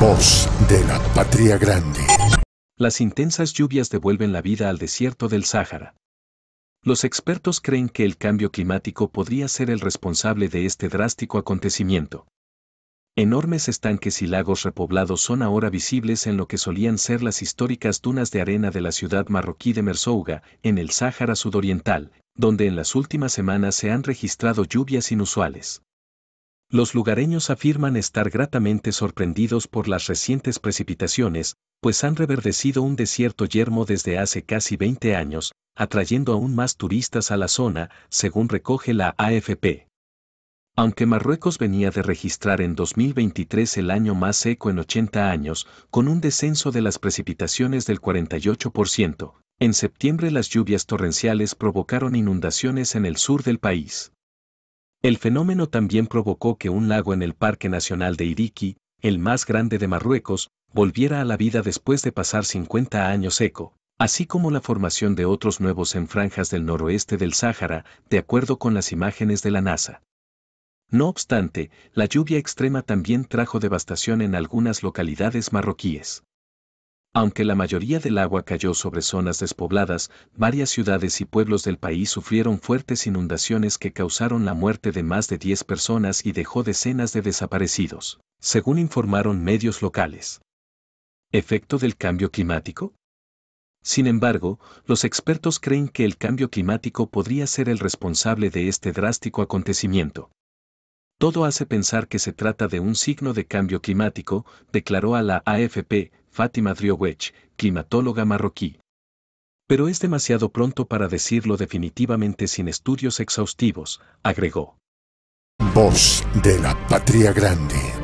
Voz de la Patria Grande. Las intensas lluvias devuelven la vida al desierto del Sáhara. Los expertos creen que el cambio climático podría ser el responsable de este drástico acontecimiento. Enormes estanques y lagos repoblados son ahora visibles en lo que solían ser las históricas dunas de arena de la ciudad marroquí de Merzouga, en el Sáhara sudoriental, donde en las últimas semanas se han registrado lluvias inusuales. Los lugareños afirman estar gratamente sorprendidos por las recientes precipitaciones, pues han reverdecido un desierto yermo desde hace casi 20 años, atrayendo aún más turistas a la zona, según recoge la AFP. Aunque Marruecos venía de registrar en 2023 el año más seco en 80 años, con un descenso de las precipitaciones del 48%, en septiembre las lluvias torrenciales provocaron inundaciones en el sur del país. El fenómeno también provocó que un lago en el Parque Nacional de Iriki, el más grande de Marruecos, volviera a la vida después de pasar 50 años seco, así como la formación de otros nuevos en franjas del noroeste del Sáhara, de acuerdo con las imágenes de la NASA. No obstante, la lluvia extrema también trajo devastación en algunas localidades marroquíes. Aunque la mayoría del agua cayó sobre zonas despobladas, varias ciudades y pueblos del país sufrieron fuertes inundaciones que causaron la muerte de más de 10 personas y dejó decenas de desaparecidos, según informaron medios locales. ¿Efecto del cambio climático? Sin embargo, los expertos creen que el cambio climático podría ser el responsable de este drástico acontecimiento. Todo hace pensar que se trata de un signo de cambio climático, declaró a la AFP, Fátima Driowech, climatóloga marroquí. Pero es demasiado pronto para decirlo definitivamente sin estudios exhaustivos, agregó. Voz de la Patria Grande.